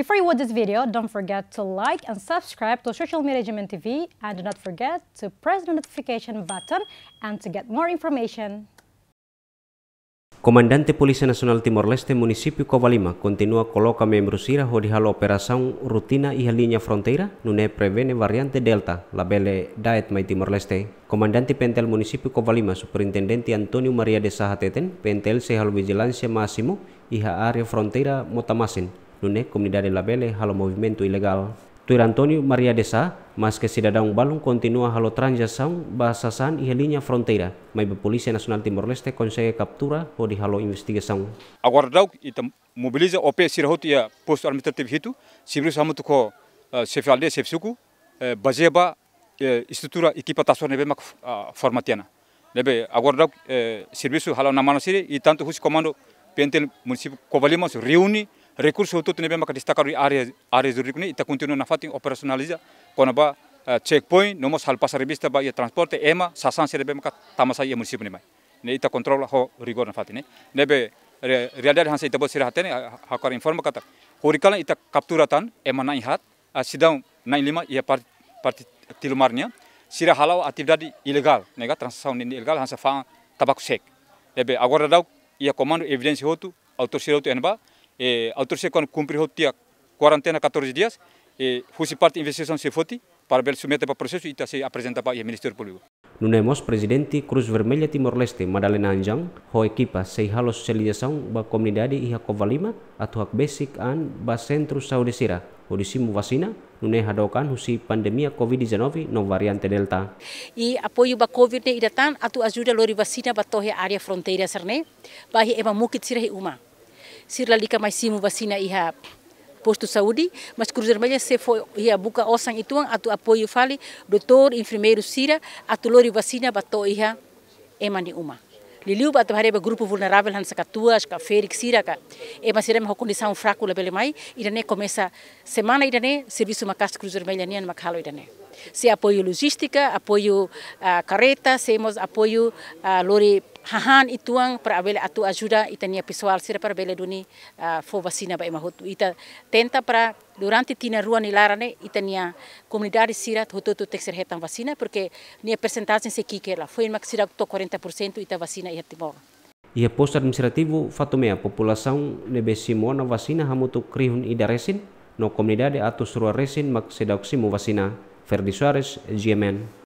Before you watch this video, don't forget to like and subscribe to Social Media Management TV and do not forget to press the notification button and to get more information. Comandante Policía Nacional Timor-Leste, municipio Covalima, continúa coloca membros irajo de la rutina y línea frontera, nune prevene variante Delta, labele Daet Mai Timor-Leste. Comandante Pentel municipio Covalima, Superintendente Antonio Maria de Sahateten, Pentel se vigilancia máximo y área fronteira Motamasin, non è comunidade labele halo movimento ilegal. Tuir Antonio Maria Desa, mas que cidadão balung continua halo transação basasan e linha fronteira, Mai a Polícia Timor-Leste konsege captura ho di halo investigasaun. Agora dau ita mobiliza OP pé sir hot ia hitu, administrativo hito, sibris hamutu ko sefialde eh, sefsuku, eh, bazeba estrutura eh, equipa tasor nebe mak ah, formatiana. Lebe aguardauk dau serviço halo namanasiri, manosiri e komando hus pentel munisipu Covalimos reúne recurso hutu tunebe maka area area zuri jurídica ita continua na fatin operacionaliza kona ba eh, checkpoint nomos halpas revista ba ia transporte ema sasan be maka tamasa ia municipio ne mai ne ita control ho rigor na fatin ne nebe realidade hansa ita bo sira hatene hakar informa kata horikala ita kapturatan ema nai hat eh, sidang nai lima ia part part tilumarnya sira halau atividade ilegal nega ini ilegal hansa fa tabaco sek nebe agora dau ia comando evidência hotu autoridade hotu enba eh, autorizei quando cumpriu o quarentena 14 dias, eh, fosse parte da investigação se fosse, para ver submete para processo e se apresenta para o Ministério Público. Nunemos presidente Cruz Vermelha Timor Leste Madalena Anjang ho equipa sei halos seliasaun ba comunidade iha kovalima atau hak basic an ba saudi sira odisi vasina, nune hadokan husi pandemia COVID-19 no variante Delta. I apoio ba COVID ne idatan atu ajuda lori vasina ba tohe area fronteira serne ba hi eba mukit sirhe uma sirla lika mai simu vasina iha posto Saudi, mas Cruz Vermelha se foi ia buka osang ituang atu apoio fali, doutor, enfermeiro sira, atu lori vasina bato iha emani uma. Liliu batu hareba grupo vulnerável han sakatua, ska ferik sira ka. E mas irem ho condição fraco bele mai, irane komesa semana irane serviço macas Cruz Vermelha nian makhalo irane. Se apoio logística, apoio uh, carreta, semos apoio uh, lori hahan ituang para atu ajuda itania pessoal sira para abela duni uh, ah, fo vacina ba ita tenta para durante tina rua nilara ne itania comunidade sira hotu tu texer hetan vacina porque nia percentagem se kike la foi maxira to 40% ita vacina ia timor Ia pos administrativo fatumea população nebe simona vacina hamutu krihun ida resin no comunidade atu surua resin mak sedauksimu vacina Ferdišareš, Gjemen.